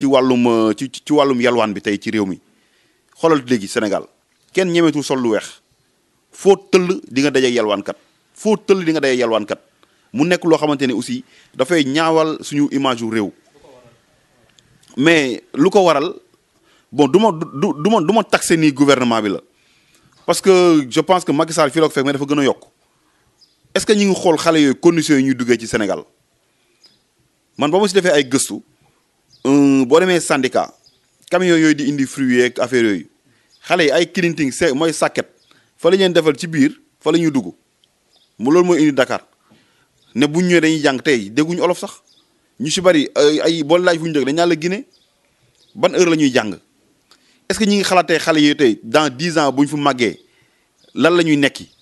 ci wàllum euh, ci ci wàllum yalwaan bi tey ci réew mi xoolal léegi Sénégal kenn ñemeetul sol lu weex foo tëll di nga daje yalwaankat foo tëll di nga daje yalwaankat mu nekk loo xamante ni aussi dafay ñaawal suñu image yu réew mais lu ko waral bon du ma du du ma du ma taxé nii gouvernement bi la parce que je pense que Macky Sall fii la fekk mais dafa gën a yokk est que ñu ngi xool xale yooyu conditions yi ñuy duggee ci Sénégal man ba ma si defee ay gëstu. bo démé syndicat camion yoy di indi fruits de affaire yoy xalé ay clinting c'est fa ci biir fa lañu mu moy indi Dakar ne bu ñu dañuy jang dégguñu olof sax ñu ci bari ay laaj dañ Guinée ban heure lañuy jang est-ce que ñi ngi xalaté xalé yoy dans dix ans buñ fu maggé lan la nekki.